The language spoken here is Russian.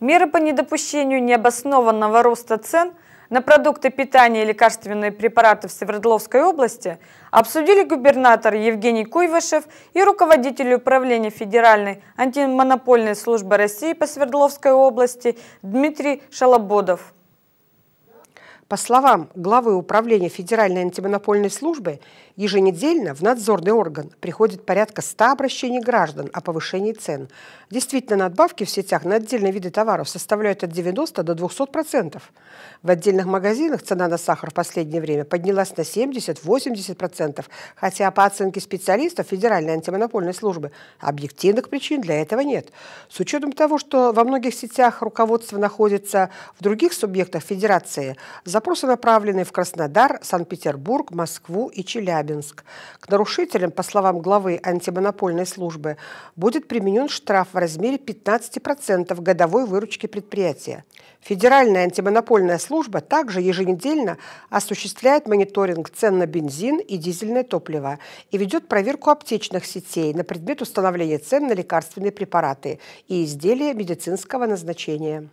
Меры по недопущению необоснованного роста цен на продукты питания и лекарственные препараты в Свердловской области обсудили губернатор Евгений Куйвашев и руководитель управления Федеральной антимонопольной службы России по Свердловской области Дмитрий Шалободов. По словам главы Управления Федеральной антимонопольной службы, еженедельно в надзорный орган приходит порядка 100 обращений граждан о повышении цен. Действительно, надбавки в сетях на отдельные виды товаров составляют от 90 до 200%. процентов. В отдельных магазинах цена на сахар в последнее время поднялась на 70-80%, процентов, хотя по оценке специалистов Федеральной антимонопольной службы объективных причин для этого нет. С учетом того, что во многих сетях руководство находится в других субъектах Федерации, за Запросы направлены в Краснодар, Санкт-Петербург, Москву и Челябинск. К нарушителям, по словам главы антимонопольной службы, будет применен штраф в размере 15% годовой выручки предприятия. Федеральная антимонопольная служба также еженедельно осуществляет мониторинг цен на бензин и дизельное топливо и ведет проверку аптечных сетей на предмет установления цен на лекарственные препараты и изделия медицинского назначения.